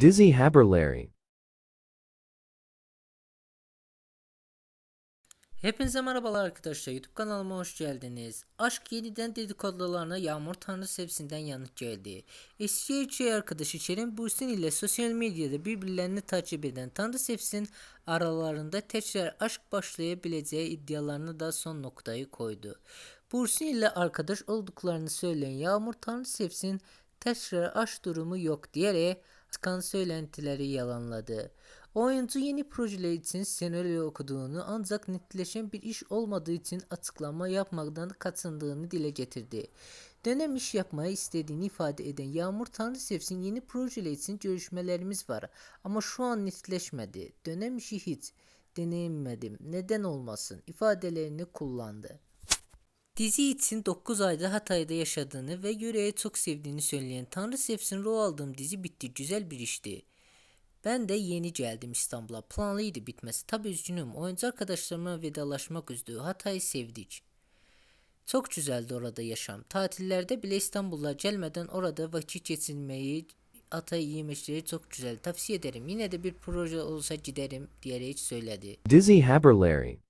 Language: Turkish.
Dizzy Haberleri Hepinize merhabalar arkadaşlar YouTube kanalıma hoş geldiniz. Aşk yeniden dedikodularına Yağmur Tanrı Sevsin'den yanıt geldi. Eski üçü arkadaşı Kerim Bursin ile sosyal medyada birbirlerini takip eden Tanrı hepsinin aralarında tekrar aşk başlayabileceği iddialarını da son noktayı koydu. Bursin ile arkadaş olduklarını söyleyen Yağmur Tanrı Sevsin tekrar aş durumu yok diyerek çıkan söylentileri yalanladı. Oyuncu yeni projeler için senaryo okuduğunu ancak netleşen bir iş olmadığı için açıklama yapmaktan katındığını dile getirdi. Dönem iş yapmayı istediğini ifade eden Yağmur Tanrısevsin yeni projeler için görüşmelerimiz var ama şu an netleşmedi. Dönem işi hiç deneyimledim neden olmasın ifadelerini kullandı. Dizi için 9 ayda Hatay'da yaşadığını ve yöreye çok sevdiğini söyleyen Tanrı Sevsin rol aldığım dizi bitti. Güzel bir işti. Ben de yeni geldim İstanbul'a. Planlıydı bitmesi. Tabi üzgünüm. Oyuncu arkadaşlarıma vedalaşmak üzdü. Hatay'ı sevdik. Çok güzeldi orada yaşam. Tatillerde bile İstanbul'a gelmeden orada vakit geçirmeyi, Hatay yemekleri çok güzel. Tavsiye ederim. Yine de bir proje olsa giderim diyerek söyledi. Dizzy Haberleri